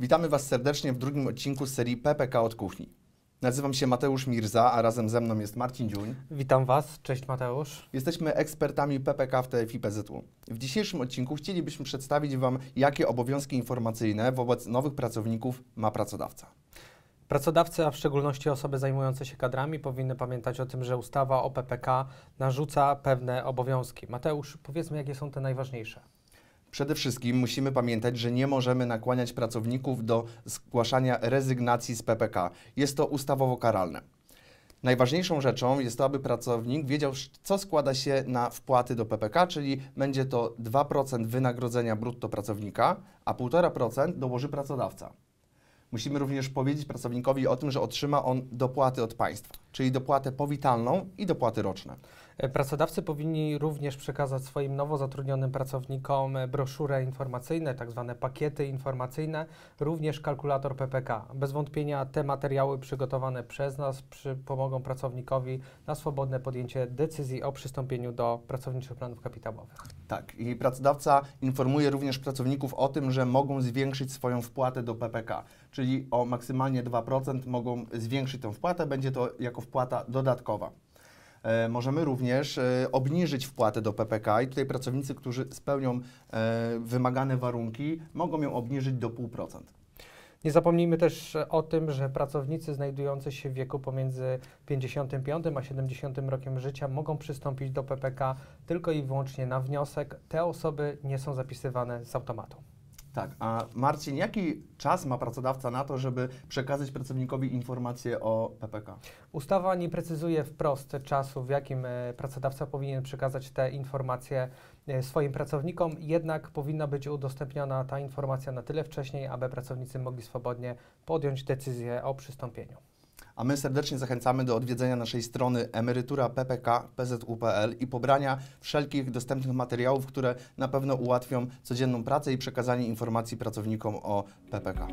Witamy Was serdecznie w drugim odcinku serii PPK od kuchni. Nazywam się Mateusz Mirza, a razem ze mną jest Marcin Dziuń. Witam Was, cześć Mateusz. Jesteśmy ekspertami PPK w TFI PZU. W dzisiejszym odcinku chcielibyśmy przedstawić Wam, jakie obowiązki informacyjne wobec nowych pracowników ma pracodawca. Pracodawcy, a w szczególności osoby zajmujące się kadrami, powinny pamiętać o tym, że ustawa o PPK narzuca pewne obowiązki. Mateusz, powiedzmy, jakie są te najważniejsze. Przede wszystkim musimy pamiętać, że nie możemy nakłaniać pracowników do zgłaszania rezygnacji z PPK. Jest to ustawowo karalne. Najważniejszą rzeczą jest to, aby pracownik wiedział, co składa się na wpłaty do PPK, czyli będzie to 2% wynagrodzenia brutto pracownika, a 1,5% dołoży pracodawca. Musimy również powiedzieć pracownikowi o tym, że otrzyma on dopłaty od państwa czyli dopłatę powitalną i dopłaty roczne. E, pracodawcy powinni również przekazać swoim nowo zatrudnionym pracownikom e, broszurę informacyjne, tak zwane pakiety informacyjne, również kalkulator PPK. Bez wątpienia te materiały przygotowane przez nas przy, pomogą pracownikowi na swobodne podjęcie decyzji o przystąpieniu do pracowniczych planów kapitałowych. Tak, i pracodawca informuje również pracowników o tym, że mogą zwiększyć swoją wpłatę do PPK, czyli o maksymalnie 2% mogą zwiększyć tę wpłatę, będzie to jako jako wpłata dodatkowa. E, możemy również e, obniżyć wpłatę do PPK i tutaj pracownicy, którzy spełnią e, wymagane warunki, mogą ją obniżyć do 0,5%. Nie zapomnijmy też o tym, że pracownicy znajdujący się w wieku pomiędzy 55 a 70 rokiem życia mogą przystąpić do PPK tylko i wyłącznie na wniosek. Te osoby nie są zapisywane z automatu. Tak, a Marcin, jaki czas ma pracodawca na to, żeby przekazać pracownikowi informację o PPK? Ustawa nie precyzuje wprost czasu, w jakim e, pracodawca powinien przekazać te informacje e, swoim pracownikom, jednak powinna być udostępniona ta informacja na tyle wcześniej, aby pracownicy mogli swobodnie podjąć decyzję o przystąpieniu a my serdecznie zachęcamy do odwiedzenia naszej strony emerytura.ppk.pzu.pl i pobrania wszelkich dostępnych materiałów, które na pewno ułatwią codzienną pracę i przekazanie informacji pracownikom o PPK.